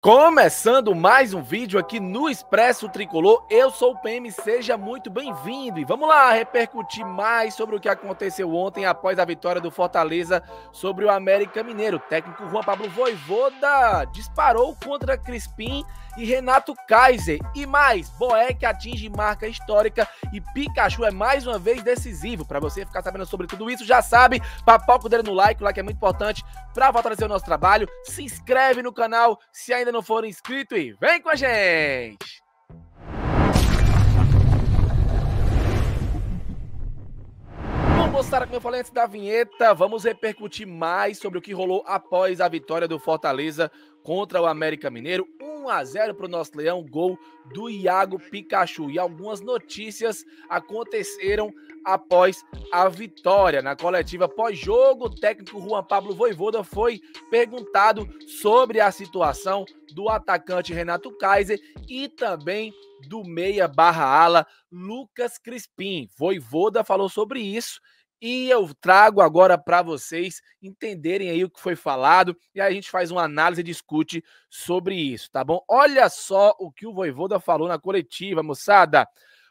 Começando mais um vídeo aqui no Expresso Tricolor, eu sou o PM, seja muito bem-vindo e vamos lá repercutir mais sobre o que aconteceu ontem após a vitória do Fortaleza sobre o América Mineiro. O técnico Juan Pablo Voivoda disparou contra Crispim e Renato Kaiser. E mais, Boeck atinge marca histórica e Pikachu é mais uma vez decisivo. Para você ficar sabendo sobre tudo isso, já sabe, papar o dedo no like, o like é muito importante para fortalecer o nosso trabalho. Se inscreve no canal se ainda ainda não for inscrito e vem com a gente! moçada, como eu falei antes da vinheta, vamos repercutir mais sobre o que rolou após a vitória do Fortaleza contra o América Mineiro. 1 a 0 para o nosso Leão, gol do Iago Pikachu. E algumas notícias aconteceram após a vitória. Na coletiva pós-jogo, o técnico Juan Pablo Voivoda foi perguntado sobre a situação do atacante Renato Kaiser e também do meia barra ala Lucas Crispim. Voivoda falou sobre isso e eu trago agora para vocês entenderem aí o que foi falado e aí a gente faz uma análise e discute sobre isso, tá bom? Olha só o que o Voivoda falou na coletiva, moçada.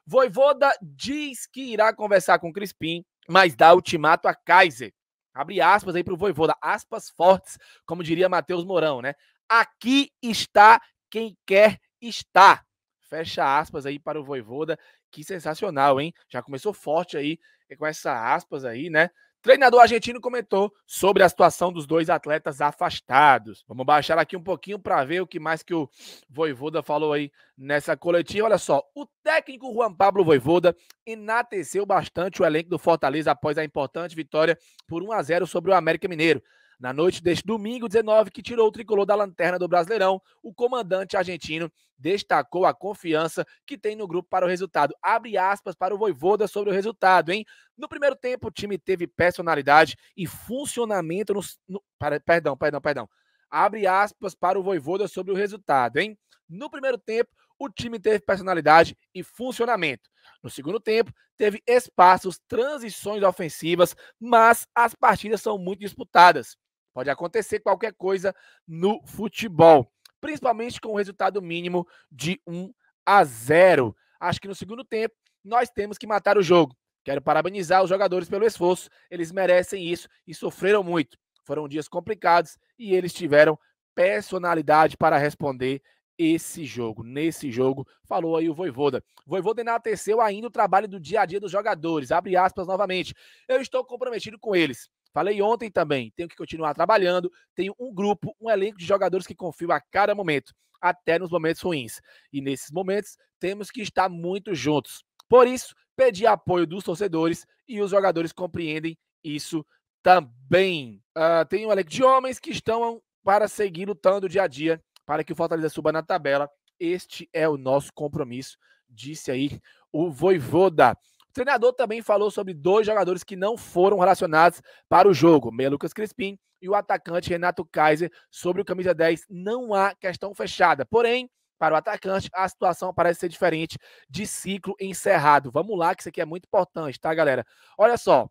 Voivoda diz que irá conversar com Crispim, mas dá ultimato a Kaiser. Abre aspas aí para o Voivoda, aspas fortes, como diria Matheus Mourão, né? Aqui está quem quer estar. Fecha aspas aí para o Voivoda. Que sensacional, hein? Já começou forte aí é com essa aspas aí, né? Treinador argentino comentou sobre a situação dos dois atletas afastados. Vamos baixar aqui um pouquinho para ver o que mais que o Voivoda falou aí nessa coletiva. Olha só, o técnico Juan Pablo Voivoda enateceu bastante o elenco do Fortaleza após a importante vitória por 1 a 0 sobre o América Mineiro. Na noite deste domingo, 19, que tirou o tricolor da lanterna do Brasileirão, o comandante argentino destacou a confiança que tem no grupo para o resultado. Abre aspas para o Voivoda sobre o resultado, hein? No primeiro tempo, o time teve personalidade e funcionamento no, no perdão, perdão, perdão. Abre aspas para o Voivoda sobre o resultado, hein? No primeiro tempo, o time teve personalidade e funcionamento. No segundo tempo, teve espaços, transições ofensivas, mas as partidas são muito disputadas. Pode acontecer qualquer coisa no futebol, principalmente com o resultado mínimo de 1 a 0. Acho que no segundo tempo nós temos que matar o jogo. Quero parabenizar os jogadores pelo esforço, eles merecem isso e sofreram muito. Foram dias complicados e eles tiveram personalidade para responder esse jogo, nesse jogo, falou aí o Voivoda. Voivoda enalteceu ainda o trabalho do dia a dia dos jogadores, abre aspas novamente. Eu estou comprometido com eles. Falei ontem também, tenho que continuar trabalhando, tenho um grupo, um elenco de jogadores que confio a cada momento, até nos momentos ruins. E nesses momentos, temos que estar muito juntos. Por isso, pedi apoio dos torcedores e os jogadores compreendem isso também. Uh, tem um elenco de homens que estão para seguir lutando dia a dia para que o Fortaleza suba na tabela. Este é o nosso compromisso, disse aí o Voivoda treinador também falou sobre dois jogadores que não foram relacionados para o jogo: meia Lucas Crispim e o atacante Renato Kaiser. Sobre o camisa 10, não há questão fechada. Porém, para o atacante, a situação parece ser diferente de ciclo encerrado. Vamos lá, que isso aqui é muito importante, tá, galera? Olha só.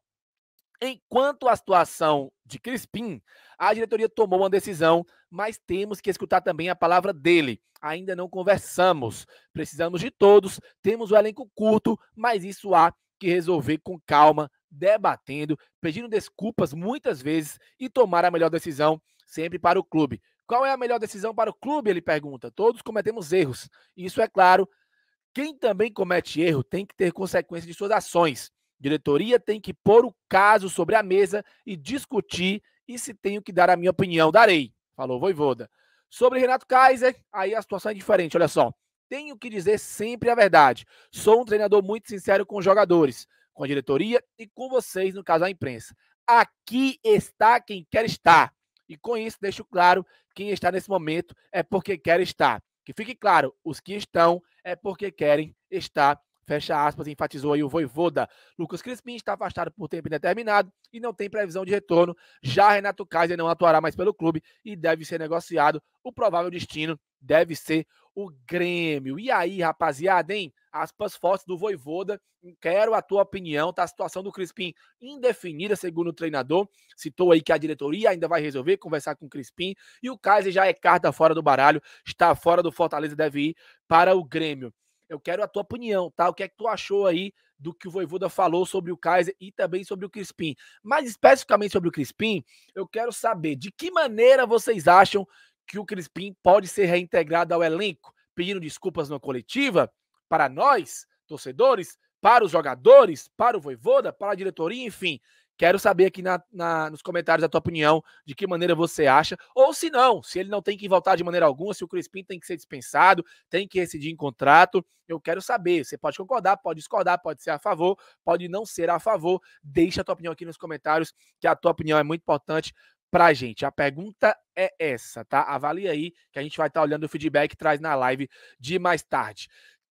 Enquanto a situação de Crispim, a diretoria tomou uma decisão, mas temos que escutar também a palavra dele. Ainda não conversamos, precisamos de todos, temos o elenco curto, mas isso há que resolver com calma, debatendo, pedindo desculpas muitas vezes e tomar a melhor decisão sempre para o clube. Qual é a melhor decisão para o clube? Ele pergunta. Todos cometemos erros. Isso é claro. Quem também comete erro tem que ter consequências de suas ações. Diretoria tem que pôr o caso sobre a mesa e discutir, e se tenho que dar a minha opinião, darei, falou Voivoda. Sobre Renato Kaiser, aí a situação é diferente, olha só. Tenho que dizer sempre a verdade. Sou um treinador muito sincero com os jogadores, com a diretoria e com vocês, no caso a imprensa. Aqui está quem quer estar. E com isso deixo claro quem está nesse momento é porque quer estar. Que fique claro, os que estão é porque querem estar Fecha aspas, enfatizou aí o Voivoda. Lucas Crispim está afastado por tempo indeterminado e não tem previsão de retorno. Já Renato Kaiser não atuará mais pelo clube e deve ser negociado. O provável destino deve ser o Grêmio. E aí, rapaziada, hein? Aspas fortes do Voivoda. Quero a tua opinião, tá? A situação do Crispim indefinida, segundo o treinador. Citou aí que a diretoria ainda vai resolver conversar com o Crispim. E o Kaiser já é carta fora do baralho, está fora do Fortaleza, deve ir para o Grêmio. Eu quero a tua opinião, tá? O que é que tu achou aí do que o Voivoda falou sobre o Kaiser e também sobre o Crispim. Mas especificamente sobre o Crispim, eu quero saber de que maneira vocês acham que o Crispim pode ser reintegrado ao elenco, pedindo desculpas na coletiva para nós, torcedores, para os jogadores, para o Voivoda, para a diretoria, enfim. Quero saber aqui na, na, nos comentários a tua opinião, de que maneira você acha, ou se não, se ele não tem que voltar de maneira alguma, se o Crispim tem que ser dispensado, tem que residir em contrato. Eu quero saber. Você pode concordar, pode discordar, pode ser a favor, pode não ser a favor. Deixa a tua opinião aqui nos comentários, que a tua opinião é muito importante pra gente. A pergunta é essa, tá? Avalia aí, que a gente vai estar tá olhando o feedback e traz na live de mais tarde.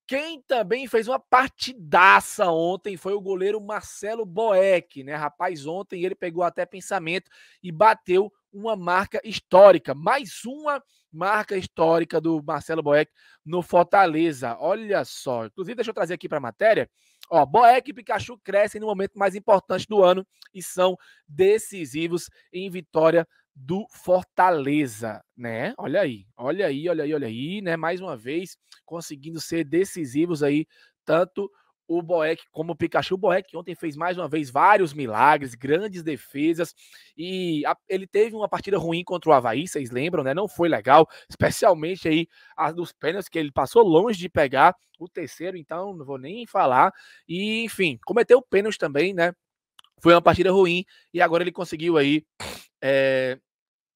Quem também fez uma partidaça ontem foi o goleiro Marcelo Boeck, né? Rapaz, ontem ele pegou até pensamento e bateu uma marca histórica, mais uma marca histórica do Marcelo Boeck no Fortaleza. Olha só. Inclusive, deixa eu trazer aqui para a matéria. Ó, Boeck e Pikachu crescem no momento mais importante do ano e são decisivos em vitória do Fortaleza, né? Olha aí, olha aí, olha aí, olha aí, né? Mais uma vez conseguindo ser decisivos aí, tanto o Boeck como o Pikachu. O Boeck ontem fez mais uma vez vários milagres, grandes defesas e a, ele teve uma partida ruim contra o Havaí, vocês lembram, né? Não foi legal, especialmente aí a dos pênaltis que ele passou longe de pegar o terceiro, então não vou nem falar. E enfim, cometeu pênalti também, né? Foi uma partida ruim e agora ele conseguiu aí é,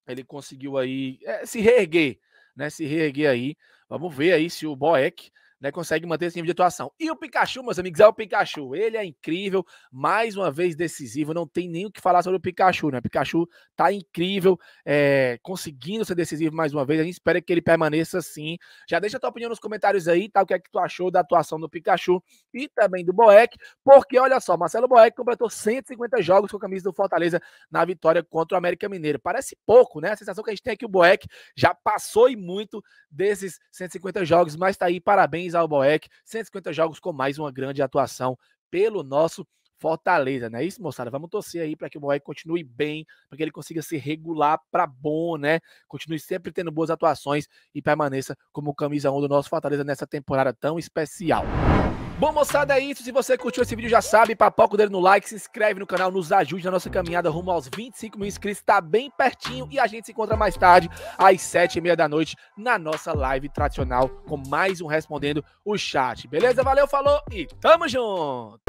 ele conseguiu aí é, se reerguer, né? Se reerguer aí. Vamos ver aí se o Boeck né, consegue manter esse nível de atuação. E o Pikachu, meus amigos, é o Pikachu. Ele é incrível, mais uma vez decisivo. Não tem nem o que falar sobre o Pikachu, né? O Pikachu tá incrível, é, conseguindo ser decisivo mais uma vez. A gente espera que ele permaneça assim. Já deixa a tua opinião nos comentários aí, tá? O que é que tu achou da atuação do Pikachu e também do Boeck, porque olha só, Marcelo Boeck completou 150 jogos com a camisa do Fortaleza na vitória contra o América Mineiro. Parece pouco, né? A sensação que a gente tem é que o Boeck já passou e muito desses 150 jogos, mas tá aí, parabéns Parabéns Boeck, 150 jogos com mais uma grande atuação pelo nosso Fortaleza, né? Isso, moçada, vamos torcer aí para que o Boeck continue bem, para que ele consiga se regular para bom, né? Continue sempre tendo boas atuações e permaneça como camisa 1 do nosso Fortaleza nessa temporada tão especial. Bom, moçada, é isso. Se você curtiu esse vídeo, já sabe, papoca o dedo no like, se inscreve no canal, nos ajude na nossa caminhada rumo aos 25 mil inscritos. Tá bem pertinho e a gente se encontra mais tarde, às sete e meia da noite, na nossa live tradicional, com mais um Respondendo o Chat. Beleza? Valeu, falou e tamo junto!